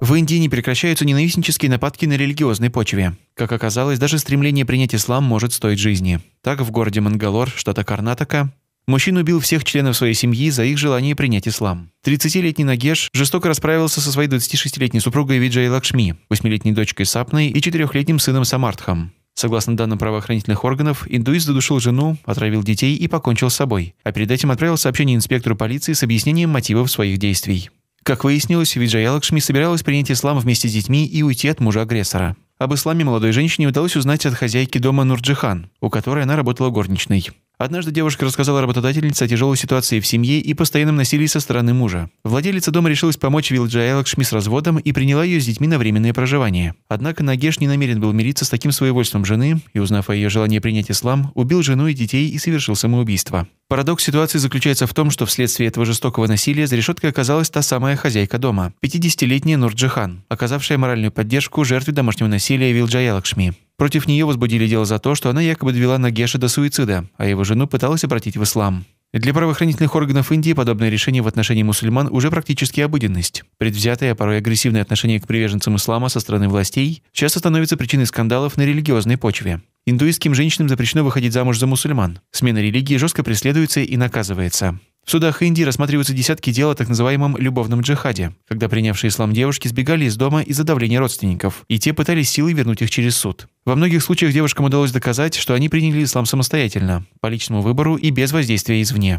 В Индии не прекращаются ненавистнические нападки на религиозной почве. Как оказалось, даже стремление принять ислам может стоить жизни. Так, в городе Мангалор, штата Карнатака, Мужчина убил всех членов своей семьи за их желание принять ислам. 30-летний Нагеш жестоко расправился со своей 26-летней супругой Виджай Лакшми, 8-летней дочкой Сапной и 4-летним сыном Самартхом. Согласно данным правоохранительных органов, индуист задушил жену, отравил детей и покончил с собой, а перед этим отправил сообщение инспектору полиции с объяснением мотивов своих действий. Как выяснилось, Виджая Лакшми собиралась принять ислам вместе с детьми и уйти от мужа-агрессора. Об исламе молодой женщине удалось узнать от хозяйки дома Нурджихан, у которой она работала горничной. Однажды девушка рассказала работодательнице о тяжелой ситуации в семье и постоянном насилии со стороны мужа. Владелица дома решилась помочь Вилджай Лакшми с разводом и приняла ее с детьми на временное проживание. Однако Нагеш не намерен был мириться с таким своевольством жены и, узнав о ее желании принять ислам, убил жену и детей и совершил самоубийство. Парадокс ситуации заключается в том, что вследствие этого жестокого насилия за решеткой оказалась та самая хозяйка дома, 50-летняя Нурджихан, оказавшая моральную поддержку жертве домашнего насилия Вилджай Лакшми. Против нее возбудили дело за то, что она якобы довела Нагеша до суицида, а его жену пыталась обратить в ислам. Для правоохранительных органов Индии подобное решение в отношении мусульман уже практически обыденность. Предвзятое, а порой агрессивное отношение к приверженцам ислама со стороны властей часто становится причиной скандалов на религиозной почве. Индуистским женщинам запрещено выходить замуж за мусульман. Смена религии жестко преследуется и наказывается. В судах Индии рассматриваются десятки дел о так называемом «любовном джихаде», когда принявшие ислам девушки сбегали из дома из-за давления родственников, и те пытались силой вернуть их через суд. Во многих случаях девушкам удалось доказать, что они приняли ислам самостоятельно, по личному выбору и без воздействия извне.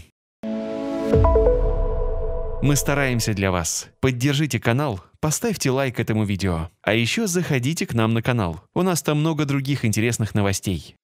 Мы стараемся для вас. Поддержите канал, поставьте лайк этому видео. А еще заходите к нам на канал. У нас там много других интересных новостей.